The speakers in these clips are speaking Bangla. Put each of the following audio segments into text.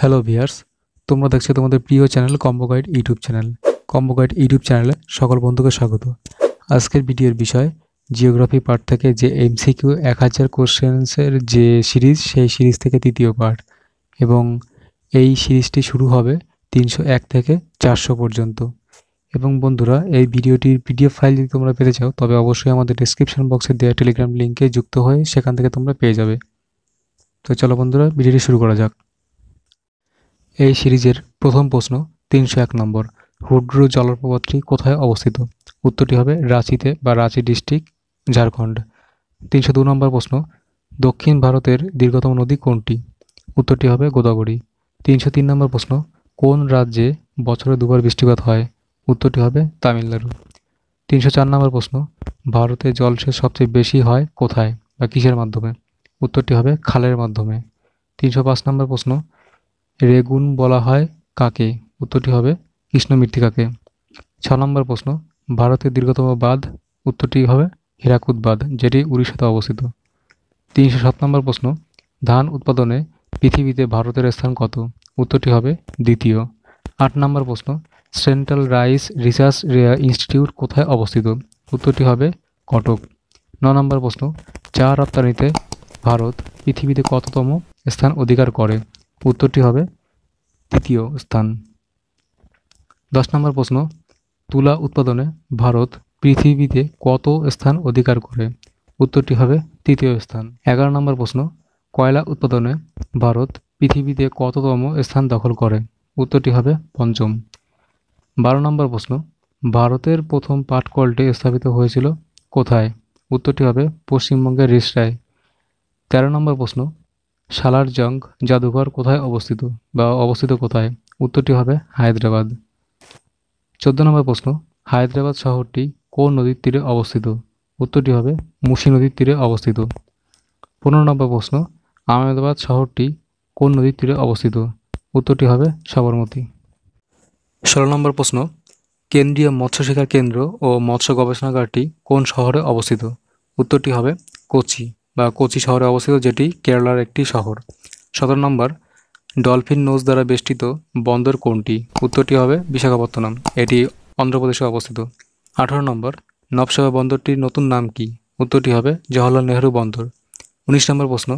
হ্যালো ভিয়ার্স তোমরা দেখছো তোমাদের প্রিয় channel combo guide YouTube channel combo guide YouTube চ্যানেলে সকল বন্ধুকে স্বাগত আজকের ভিডিওর বিষয় জিওগ্রাফি পার্ট থেকে যে এমসিকিউ এক হাজার কোশ্চেন্সের যে সিরিজ সেই সিরিজ থেকে তৃতীয় পার্ট এবং এই সিরিজটি শুরু হবে তিনশো এক থেকে চারশো পর্যন্ত এবং বন্ধুরা এই ভিডিওটির পিডিএফ ফাইল যদি তোমরা পেতে চাও তবে অবশ্যই আমাদের ডিসক্রিপশন বক্সে দেওয়া টেলিগ্রাম লিঙ্কে যুক্ত হয়ে সেখান থেকে তোমরা পেয়ে যাবে তো চলো বন্ধুরা ভিডিওটি শুরু করা যাক এই সিরিজের প্রথম প্রশ্ন তিনশো এক নম্বর হুড্রু জলপ্রপাতটি কোথায় অবস্থিত উত্তরটি হবে রাঁচিতে বা রাঁচি ডিস্ট্রিক্ট ঝাড়খণ্ড তিনশো দু নম্বর প্রশ্ন দক্ষিণ ভারতের দীর্ঘতম নদী কোনটি উত্তরটি হবে গোদাবরী তিনশো তিন নম্বর প্রশ্ন কোন রাজ্যে বছরে দুবার বৃষ্টিপাত হয় উত্তরটি হবে তামিলনাড়ু তিনশো চার নম্বর প্রশ্ন ভারতে জলসেচ সবচেয়ে বেশি হয় কোথায় বা কিসের মাধ্যমে উত্তরটি হবে খালের মাধ্যমে তিনশো পাঁচ নম্বর প্রশ্ন রেগুন বলা হয় কাকে উত্তরটি হবে কৃষ্ণ মৃত্তিকাকে ছ নম্বর প্রশ্ন ভারতের দীর্ঘতম বাঁধ উত্তরটি হবে হীরাকুদ বাঁধ যেটি উড়িষ্যাতে অবস্থিত তিনশো সাত নম্বর প্রশ্ন ধান উৎপাদনে পৃথিবীতে ভারতের স্থান কত উত্তরটি হবে দ্বিতীয় আট নম্বর প্রশ্ন সেন্ট্রাল রাইস রিসার্চ ইনস্টিটিউট কোথায় অবস্থিত উত্তরটি হবে কটক ন নম্বর প্রশ্ন চা রপ্তানিতে ভারত পৃথিবীতে কততম স্থান অধিকার করে উত্তরটি হবে তৃতীয় স্থান দশ নম্বর প্রশ্ন তুলা উৎপাদনে ভারত পৃথিবীতে কত স্থান অধিকার করে উত্তরটি হবে তৃতীয় স্থান এগারো নম্বর প্রশ্ন কয়লা উৎপাদনে ভারত পৃথিবীতে কততম স্থান দখল করে উত্তরটি হবে পঞ্চম বারো নম্বর প্রশ্ন ভারতের প্রথম পাটকলটি স্থাপিত হয়েছিল কোথায় উত্তরটি হবে পশ্চিমবঙ্গের রিসরায় তেরো নম্বর প্রশ্ন জং জাদুঘর কোথায় অবস্থিত বা অবস্থিত কোথায় উত্তরটি হবে হায়দ্রাবাদ চোদ্দ নম্বর প্রশ্ন হায়দ্রাবাদ শহরটি কোন নদীর তীরে অবস্থিত উত্তরটি হবে মুশি নদীর তীরে অবস্থিত পনেরো নম্বর প্রশ্ন আহমেদাবাদ শহরটি কোন নদীর তীরে অবস্থিত উত্তরটি হবে সাবরমতী ষোলো নম্বর প্রশ্ন কেন্দ্রীয় মৎস্য শিক্ষা কেন্দ্র ও মৎস্য গবেষণাগারটি কোন শহরে অবস্থিত উত্তরটি হবে কোচি বা কোচি শহরে অবস্থিত যেটি কেরালার একটি শহর সতেরো নম্বর ডলফিন নোজ দ্বারা বেষ্টিত বন্দর কোনটি উত্তরটি হবে বিশাখাপত্তনম এটি অন্ধ্রপ্রদেশে অবস্থিত আঠারো নম্বর নবসভা বন্দরটির নতুন নাম কি উত্তরটি হবে জওয়াহরলাল নেহরু বন্দর উনিশ নম্বর প্রশ্ন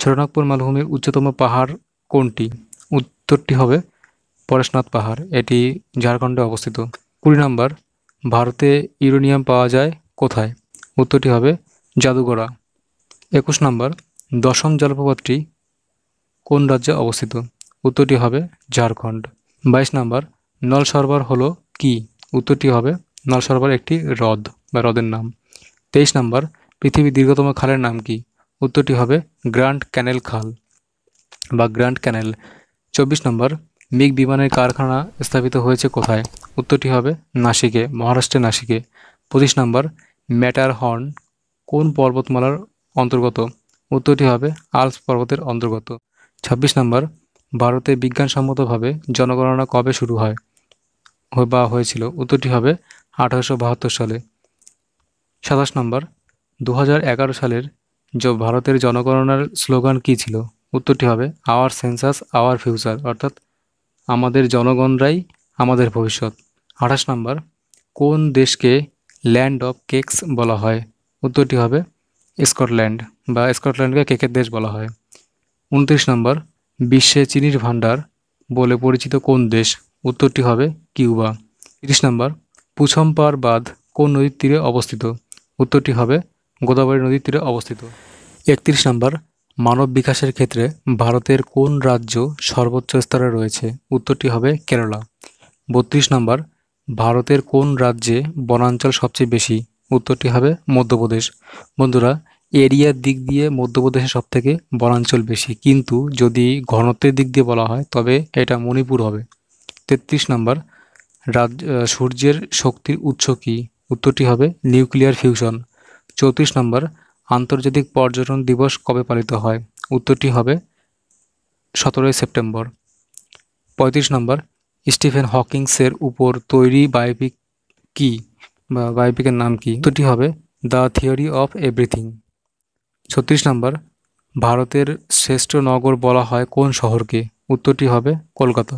ছোটনাগপুর মালভূমির উচ্চতম পাহাড় কোনটি উত্তরটি হবে পরেশনাথ পাহাড় এটি ঝাড়খণ্ডে অবস্থিত কুড়ি নম্বর ভারতে ইউরেনিয়াম পাওয়া যায় কোথায় উত্তরটি হবে জাদুগড়া একুশ নম্বর দশম জলপ্রপাতটি কোন রাজ্যে অবস্থিত উত্তরটি হবে ঝাড়খণ্ড বাইশ নম্বর নল সরবর হলো কি উত্তরটি হবে নল সরবর একটি হ্রদ বা হ্রদের নাম তেইশ নম্বর পৃথিবীর দীর্ঘতম খালের নাম কি উত্তরটি হবে গ্র্যান্ড ক্যানেল খাল বা গ্র্যান্ড ক্যানেল চব্বিশ নম্বর মিগ বিমানের কারখানা স্থাপিত হয়েছে কোথায় উত্তরটি হবে নাসিকে মহারাষ্ট্রের নাসিকে পঁচিশ নম্বর ম্যাটার হর্ন কোন পর্বতমালার অন্তর্গত উত্তরটি হবে আলস পর্বতের অন্তর্গত ২৬ নম্বর ভারতে বিজ্ঞানসম্মতভাবে জনগণনা কবে শুরু হয় বা হয়েছিল উত্তরটি হবে আঠারোশো সালে সাতাশ নম্বর দু সালের ভারতের জনগণনার স্লোগান কি ছিল উত্তরটি হবে আওয়ার সেন্সাস আওয়ার ফিউচার অর্থাৎ আমাদের জনগণরাই আমাদের ভবিষ্যৎ আঠাশ নম্বর কোন দেশকে ল্যান্ড অফ কেকস বলা হয় উত্তরটি হবে স্কটল্যান্ড বা স্কটল্যান্ডকে কেকের দেশ বলা হয় উনত্রিশ নম্বর বিশ্বে চিনির ভাণ্ডার বলে পরিচিত কোন দেশ উত্তরটি হবে কিউবা তিরিশ নম্বর পুছম্পার বাঁধ কোন নদীর তীরে অবস্থিত উত্তরটি হবে গোদাবরী নদীর তীরে অবস্থিত একত্রিশ নম্বর মানব বিকাশের ক্ষেত্রে ভারতের কোন রাজ্য সর্বোচ্চ স্তরে রয়েছে উত্তরটি হবে কেরালা বত্রিশ নম্বর ভারতের কোন রাজ্যে বনাঞ্চল সবচেয়ে বেশি উত্তরটি হবে মধ্যপ্রদেশ বন্ধুরা এরিয়ার দিক দিয়ে মধ্যপ্রদেশে সব থেকে বনাঞ্চল বেশি কিন্তু যদি ঘনত্বের দিক দিয়ে বলা হয় তবে এটা মণিপুর হবে তেত্রিশ নম্বর রাজ্য সূর্যের শক্তির উৎস কী উত্তরটি হবে নিউক্লিয়ার ফিউশন চৌত্রিশ নম্বর আন্তর্জাতিক পর্যটন দিবস কবে পালিত হয় উত্তরটি হবে সতেরোই সেপ্টেম্বর পঁয়ত্রিশ নম্বর স্টিফেন হকিংসের উপর তৈরি বায়োপিক কী বা বায়োপিকের নাম কী উত্তরটি হবে দ্য থিওরি অফ এভরিথিং ছত্রিশ নম্বর ভারতের শ্রেষ্ঠ নগর বলা হয় কোন শহরকে উত্তরটি হবে কলকাতা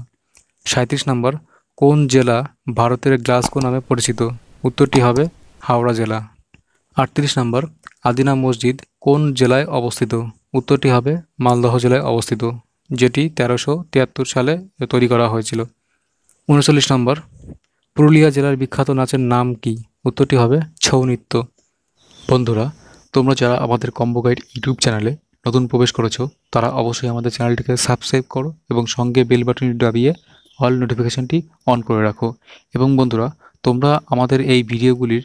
সাঁত্রিশ নম্বর কোন জেলা ভারতের গ্লাসকো নামে পরিচিত উত্তরটি হবে হাওড়া জেলা আটত্রিশ নম্বর আদিনা মসজিদ কোন জেলায় অবস্থিত উত্তরটি হবে মালদহ জেলায় অবস্থিত যেটি তেরোশো তিয়াত্তর সালে তৈরি করা হয়েছিল উনচল্লিশ নম্বর পুরুলিয়া জেলার বিখ্যাত নাচের নাম কি উত্তরটি হবে ছৌ নৃত্য বন্ধুরা তোমরা যারা আমাদের কম্বো গাইড ইউটিউব চ্যানেলে নতুন প্রবেশ করেছো তারা অবশ্যই আমাদের চ্যানেলটিকে সাবস্ক্রাইব করো এবং সঙ্গে বেল বাটনটি দাবিয়ে অল নোটিফিকেশানটি অন করে রাখো এবং বন্ধুরা তোমরা আমাদের এই ভিডিওগুলির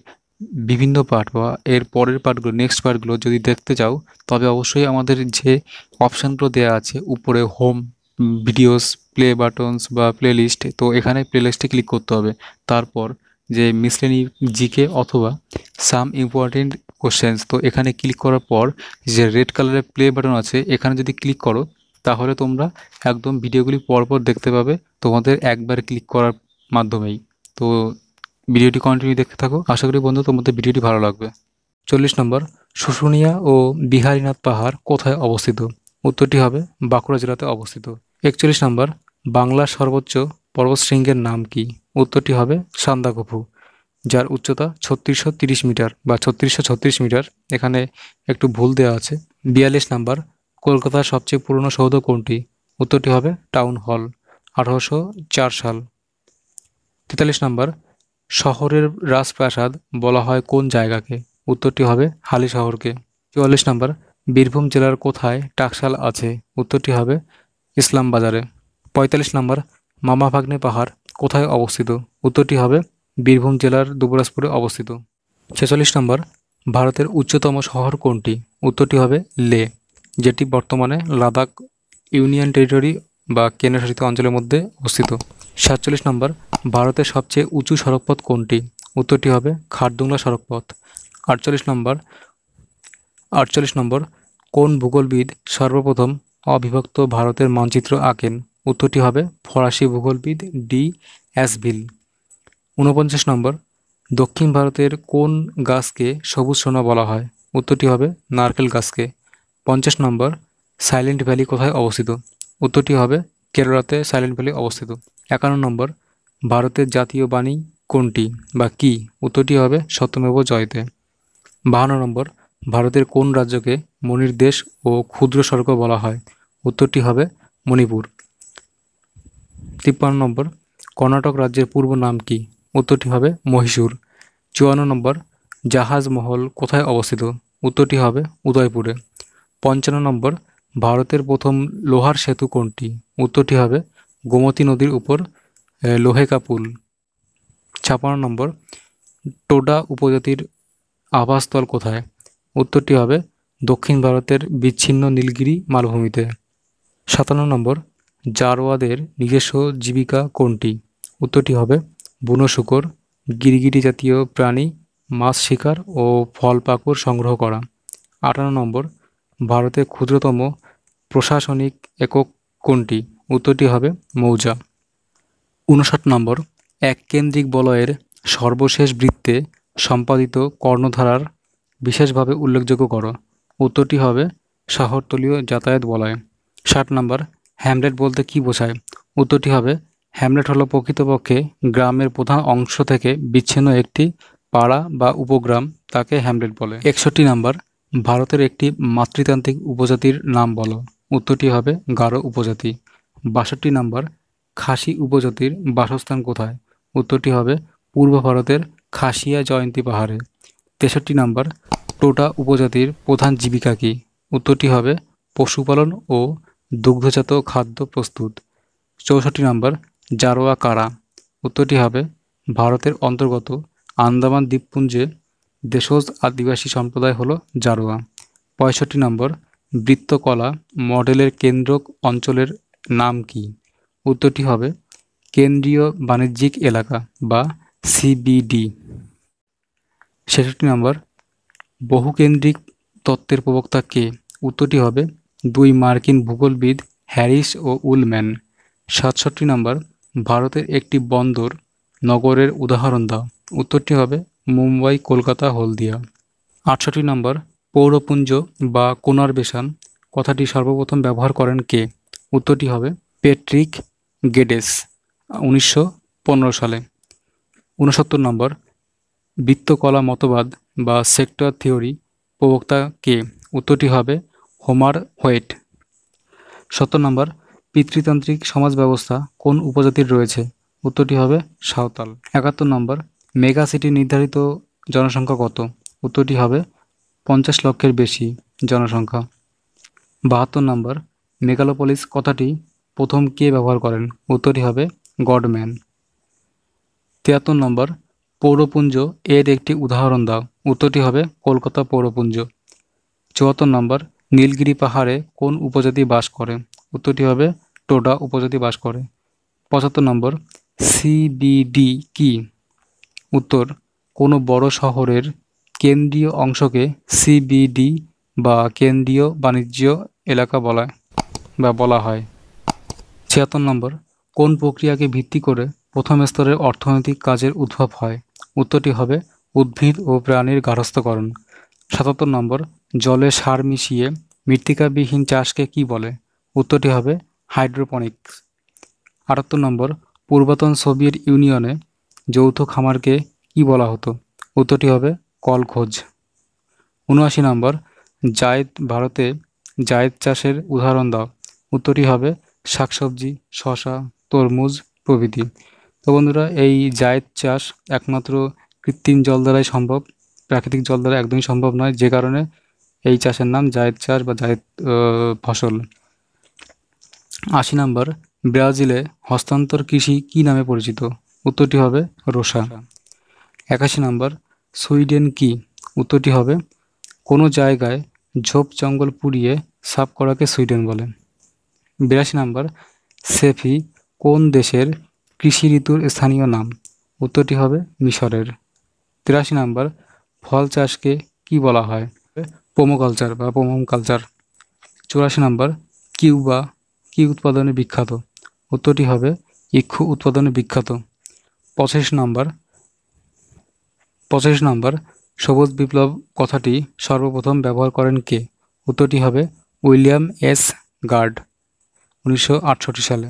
বিভিন্ন পার্ট বা এর পরের পার্টগুলো নেক্সট পার্টগুলো যদি দেখতে চাও তবে অবশ্যই আমাদের যে অপশানগুলো দেয়া আছে উপরে হোম ভিডিওস প্লে বাটনস বা প্লেলিস্ট তো এখানে প্লেলিস্টে ক্লিক করতে হবে তারপর যে মিসলেনি জিকে অথবা সাম ইম্পর্টেন্ট কোশ্চেন্স তো এখানে ক্লিক করার পর যে রেড কালারের প্লে বাটন আছে এখানে যদি ক্লিক করো তাহলে তোমরা একদম ভিডিওগুলি পরপর দেখতে পাবে তোমাদের একবার ক্লিক করার মাধ্যমেই তো ভিডিওটি কন্টিনিউ দেখতে থাকো আশা করি বন্ধু তোমাদের ভিডিওটি ভালো লাগবে চল্লিশ নম্বর শুশুনিয়া ও বিহারীনাথ পাহাড় কোথায় অবস্থিত উত্তরটি হবে বাঁকুড়া জেলাতে অবস্থিত একচল্লিশ নম্বর বাংলার সর্বোচ্চ পর্বতশৃঙ্গের নাম কি উত্তরটি হবে সান্দাকফু যার উচ্চতা ছত্রিশশো মিটার বা ছত্রিশশো মিটার এখানে একটু ভুল দেওয়া আছে বিয়াল্লিশ নাম্বার কলকাতার সবচেয়ে পুরনো সৌধ কোনটি উত্তরটি হবে টাউন হল আঠারোশো চার সাল তেতাল্লিশ নাম্বার শহরের রাজপ্রাসাদ বলা হয় কোন জায়গাকে উত্তরটি হবে হালি শহরকে চুয়াল্লিশ নাম্বার বীরভূম জেলার কোথায় টাকশাল আছে উত্তরটি হবে ইসলাম বাজারে পঁয়তাল্লিশ নাম্বার মামা ভাগ্নে পাহাড় কোথায় অবস্থিত উত্তরটি হবে বীরভূম জেলার দুবরাজপুরে অবস্থিত ছেচল্লিশ নম্বর ভারতের উচ্চতম শহর কোনটি উত্তরটি হবে লে যেটি বর্তমানে লাদাখ ইউনিয়ন টেরিটরি বা কেন্দ্রশাসিত অঞ্চলের মধ্যে অবস্থিত সাতচল্লিশ নম্বর ভারতের সবচেয়ে উঁচু সড়কপথ কোনটি উত্তরটি হবে খারদুংলা সড়কপথ আটচল্লিশ নম্বর আটচল্লিশ নম্বর কোন ভূগোলবিদ সর্বপ্রথম অবিভক্ত ভারতের মানচিত্র আঁকেন উত্তরটি হবে ফরাসি ভূগোলবিদ ডি অ্যাসভিল উনপঞ্চাশ নম্বর দক্ষিণ ভারতের কোন গাছকে সবুজ সোনা বলা হয় উত্তরটি হবে নারকেল গাছকে পঞ্চাশ নম্বর সাইলেন্ট ভ্যালি কোথায় অবস্থিত উত্তরটি হবে কেরলাতে সাইলেন্ট ভ্যালি অবস্থিত একান্ন নম্বর ভারতের জাতীয় বাণী কোনটি বা কি উত্তরটি হবে সত্যমেব জয়তে বাহান্ন নম্বর ভারতের কোন রাজ্যকে মনির দেশ ও ক্ষুদ্র স্বর্গ বলা হয় উত্তরটি হবে মণিপুর তিপ্পান্ন নম্বর কর্ণাটক রাজ্যের পূর্ব নাম কী উত্তরটি হবে মহীশূর চুয়ান্ন নম্বর জাহাজ মহল কোথায় অবস্থিত উত্তরটি হবে উদয়পুরে পঞ্চান্ন নম্বর ভারতের প্রথম লোহার সেতু কোনটি উত্তরটি হবে গোমতী নদীর উপর লোহেকা পুল ছাপান্ন নম্বর টোডা উপজাতির আবাসস্থল কোথায় উত্তরটি হবে দক্ষিণ ভারতের বিচ্ছিন্ন নীলগিরি মালভূমিতে সাতান্ন নম্বর জারোয়াদের নিজস্ব জীবিকা কোনটি উত্তরটি হবে বুনো শুকর গিরগিটি জাতীয় প্রাণী মাছ শিকার ও ফল পাকুড় সংগ্রহ করা আটান্ন নম্বর ভারতের ক্ষুদ্রতম প্রশাসনিক একক কোনটি উত্তরটি হবে মৌজা উনষাট নম্বর এক কেন্দ্রিক বলয়ের সর্বশেষ বৃত্তে সম্পাদিত কর্ণধারার বিশেষভাবে উল্লেখযোগ্য কর উত্তরটি হবে শহরতলীয় যাতায়াত বলয় ষাট নম্বর হ্যামলেট বলতে কি বোঝায় উত্তরটি হবে হ্যামলেট হল প্রকৃতপক্ষে গ্রামের প্রধান অংশ থেকে বিচ্ছিন্ন একটি পাড়া বা উপগ্রাম তাকে হ্যামলেট বলে একষট্টি নাম্বার ভারতের একটি মাতৃতান্ত্রিক উপজাতির নাম বলো উত্তরটি হবে গারো উপজাতি বাষট্টি নাম্বার খাসি উপজাতির বাসস্থান কোথায় উত্তরটি হবে পূর্ব ভারতের খাসিয়া জয়ন্তী পাহাড়ে তেষট্টি নাম্বার টোটা উপজাতির প্রধান জীবিকা কী উত্তরটি হবে পশুপালন ও দুগ্ধজাত খাদ্য প্রস্তুত চৌষট্টি নাম্বার জারোয়া কারা উত্তরটি হবে ভারতের অন্তর্গত আন্দামান দ্বীপপুঞ্জে দেশজ আদিবাসী সম্প্রদায় হল জারোয়া পঁয়ষট্টি নম্বর বৃত্তকলা মডেলের কেন্দ্র অঞ্চলের নাম কি উত্তরটি হবে কেন্দ্রীয় বাণিজ্যিক এলাকা বা সিবিডি ছেষট্টি নম্বর বহুকেন্দ্রিক তত্ত্বের প্রবক্তা কে উত্তরটি হবে দুই মার্কিন ভূগোলবিদ হ্যারিস ও উলম্যান সাতষট্টি নম্বর ভারতের একটি বন্দর নগরের উদাহরণ দাও উত্তরটি হবে মুম্বাই কলকাতা হলদিয়া আটষট্টি নম্বর পৌরপুঞ্জ বা কোনার কথাটি সর্বপ্রথম ব্যবহার করেন কে উত্তরটি হবে পেট্রিক গেডেস উনিশশো সালে উনসত্তর নম্বর বৃত্তকলা মতবাদ বা সেক্টর থিওরি প্রবক্তা কে উত্তরটি হবে হোমার হোয়েট সত্তর নম্বর পিতৃতান্ত্রিক সমাজ ব্যবস্থা কোন উপজাতির রয়েছে উত্তরটি হবে সাঁওতাল একাত্তর নম্বর মেগা সিটি নির্ধারিত জনসংখ্যা কত উত্তরটি হবে পঞ্চাশ লক্ষের বেশি জনসংখ্যা বাহাত্তর নম্বর মেগালোপলিস কথাটি প্রথম কে ব্যবহার করেন উত্তরটি হবে গডম্যান তিয়াত্তর নম্বর পৌরপুঞ্জ এর একটি উদাহরণ দাও উত্তরটি হবে কলকাতা পৌরপুঞ্জ চুয়াত্তর নম্বর নীলগিরি পাহাড়ে কোন উপজাতি বাস করে উত্তরটি হবে টোডা উপজাতি বাস করে পঁচাত্তর নম্বর সিবিডি কি উত্তর কোনো বড় শহরের কেন্দ্রীয় অংশকে সিবিডি বা কেন্দ্রীয় বাণিজ্য এলাকা বলা বা বলা হয় ছিয়াত্তর নম্বর কোন প্রক্রিয়াকে ভিত্তি করে প্রথম স্তরের অর্থনৈতিক কাজের উদ্ভব হয় উত্তরটি হবে উদ্ভিদ ও প্রাণীর গার্হস্থ্যকরণ সাতাত্তর নম্বর জলে সার মিশিয়ে মৃত্তিকাবিহীন চাষকে কি বলে উত্তরটি হবে হাইড্রোপনিক্স আটাত্তর নম্বর পূর্বতন সোভিয়েত ইউনিয়নে যৌথ খামারকে কি বলা হতো উত্তরটি হবে কলখোজ উনআশি নম্বর জায়দ ভারতে জায়দ চাষের উদাহরণ দাও উত্তরটি হবে শাকসবজি শশা তরমুজ প্রভৃতি তো বন্ধুরা এই জায়দ চাষ একমাত্র কৃত্রিম জল দ্বারাই সম্ভব প্রাকৃতিক জল দ্বারা একদমই সম্ভব নয় যে কারণে এই চাষের নাম জায়দ চাষ বা জায়দ ফসল আশি নাম্বার ব্রাজিলে হস্তান্তর কৃষি কি নামে পরিচিত উত্তরটি হবে রোসা একাশি নাম্বার সুইডেন কি উত্তরটি হবে কোনো জায়গায় ঝোপ জঙ্গল পুড়িয়ে সাফ করাকে সুইডেন বলে বিরাশি নাম্বার সেফি কোন দেশের কৃষি ঋতুর স্থানীয় নাম উত্তরটি হবে মিশরের তিরাশি নাম্বার ফল চাষকে কি বলা হয় পোমো কালচার বা পোমোম কালচার চুরাশি নাম্বার কিউবা কি উৎপাদনে বিখ্যাত উত্তরটি হবে ইক্ষু উৎপাদনে বিখ্যাত পঁচিশ নম্বর পঁচিশ নম্বর সবুজ বিপ্লব কথাটি সর্বপ্রথম ব্যবহার করেন কে উত্তরটি হবে উইলিয়াম এস গার্ড উনিশশো সালে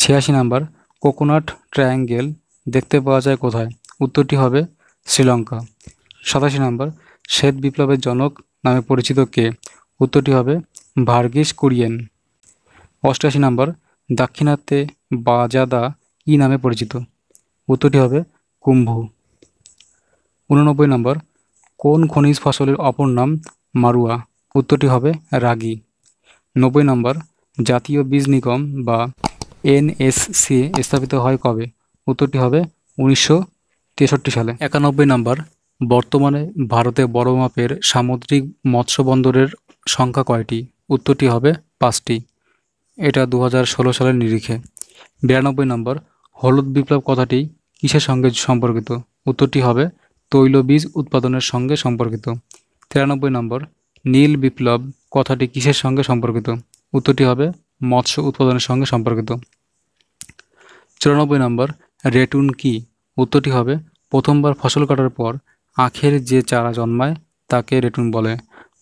ছিয়াশি নম্বর কোকোনাট ট্রায়াঙ্গেল দেখতে পাওয়া যায় কোথায় উত্তরটি হবে শ্রীলঙ্কা সাতাশি নম্বর শ্বেত বিপ্লবের জনক নামে পরিচিত কে উত্তরটি হবে ভার্গিস কুরিয়েন অষ্টআশি নাম্বার দাক্ষিণাত্যে বাজাদা কী নামে পরিচিত উত্তরটি হবে কুম্ভ উননব্বই নম্বর কোন খনিজ ফসলের অপর নাম মারুয়া উত্তরটি হবে রাগি নব্বই নম্বর জাতীয় বীজ নিগম বা এনএসসি স্থাপিত হয় কবে উত্তরটি হবে উনিশশো তেষট্টি সালে একানব্বই নম্বর বর্তমানে ভারতে বড় মাপের সামুদ্রিক মৎস্য বন্দরের সংখ্যা কয়টি উত্তরটি হবে পাঁচটি এটা দু হাজার সালের নিরিখে বিরানব্বই নম্বর হলুদ বিপ্লব কথাটি কিসের সঙ্গে সম্পর্কিত উত্তরটি হবে তৈলবীজ উৎপাদনের সঙ্গে সম্পর্কিত তিরানব্বই নম্বর নীল বিপ্লব কথাটি কিসের সঙ্গে সম্পর্কিত উত্তরটি হবে মৎস্য উৎপাদনের সঙ্গে সম্পর্কিত চুরানব্বই নম্বর রেটুন কি উত্তরটি হবে প্রথমবার ফসল কাটার পর আখের যে চারা জন্মায় তাকে রেটুন বলে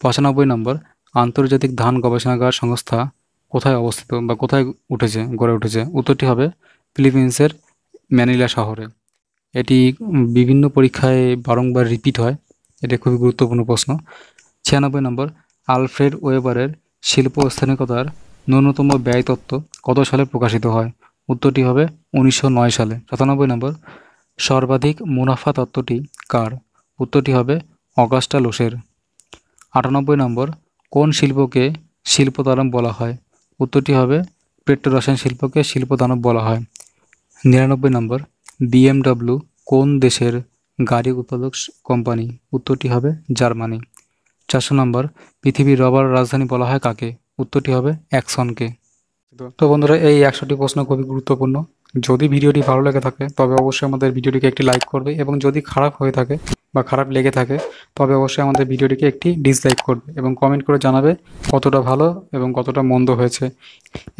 পঁচানব্বই নম্বর আন্তর্জাতিক ধান গবেষণাগার সংস্থা কোথায় অবস্থিত বা কোথায় উঠেছে গড়ে উঠেছে উত্তরটি হবে ফিলিপিন্সের ম্যানিলা শহরে এটি বিভিন্ন পরীক্ষায় বারংবার রিপিট হয় এটা খুবই গুরুত্বপূর্ণ প্রশ্ন ছিয়ানব্বই নম্বর আলফ্রেড ওয়েবারের শিল্প স্থানিকতার ন্যূনতম ব্যয় তত্ত্ব কত সালে প্রকাশিত হয় উত্তরটি হবে উনিশশো সালে সাতানব্বই নম্বর সর্বাধিক মুনাফা তত্ত্বটি কার উত্তরটি হবে অগাস্টা লোসের আটানব্বই নম্বর কোন শিল্পকে শিল্পতারম বলা হয় উত্তরটি হবে রসায়ন শিল্পকে দানব বলা হয় নিরানব্বই নম্বর বিএমডব্লিউ কোন দেশের গাড়ি উৎপাদক কোম্পানি উত্তরটি হবে জার্মানি চারশো নম্বর পৃথিবীর রবার রাজধানী বলা হয় কাকে উত্তরটি হবে অ্যাকসনকে তো বন্ধুরা এই একশোটি প্রশ্ন খুবই গুরুত্বপূর্ণ যদি ভিডিওটি ভালো লেগে থাকে তবে অবশ্যই আমাদের ভিডিওটিকে একটি লাইক করবে এবং যদি খারাপ হয়ে থাকে বা খারাপ লেগে থাকে তবে অবশ্যই আমাদের ভিডিওটিকে একটি ডিসলাইক করবে এবং কমেন্ট করে জানাবে কতটা ভালো এবং কতটা মন্দ হয়েছে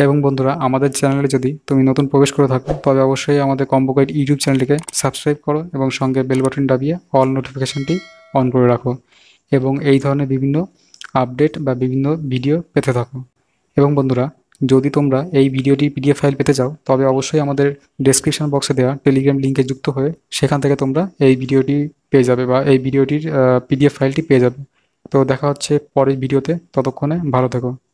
এবং বন্ধুরা আমাদের চ্যানেলে যদি তুমি নতুন প্রবেশ করে থাকো তবে অবশ্যই আমাদের গাইড ইউটিউব চ্যানেলটিকে সাবস্ক্রাইব করো এবং সঙ্গে বেল বাটন দাবিয়ে অল নোটিফিকেশানটি অন করে রাখো এবং এই ধরনের বিভিন্ন আপডেট বা বিভিন্ন ভিডিও পেতে থাকো এবং বন্ধুরা যদি তোমরা এই ভিডিওটির পিডিএফ ফাইল পেতে চাও তবে অবশ্যই আমাদের ডেসক্রিপশন বক্সে দেওয়া টেলিগ্রাম লিঙ্কে যুক্ত হয়ে সেখান থেকে তোমরা এই ভিডিওটি পেয়ে যাবে বা এই ভিডিওটির পিডিএফ ফাইলটি পেয়ে যাবে তো দেখা হচ্ছে পরের ভিডিওতে ততক্ষণে ভালো থেকো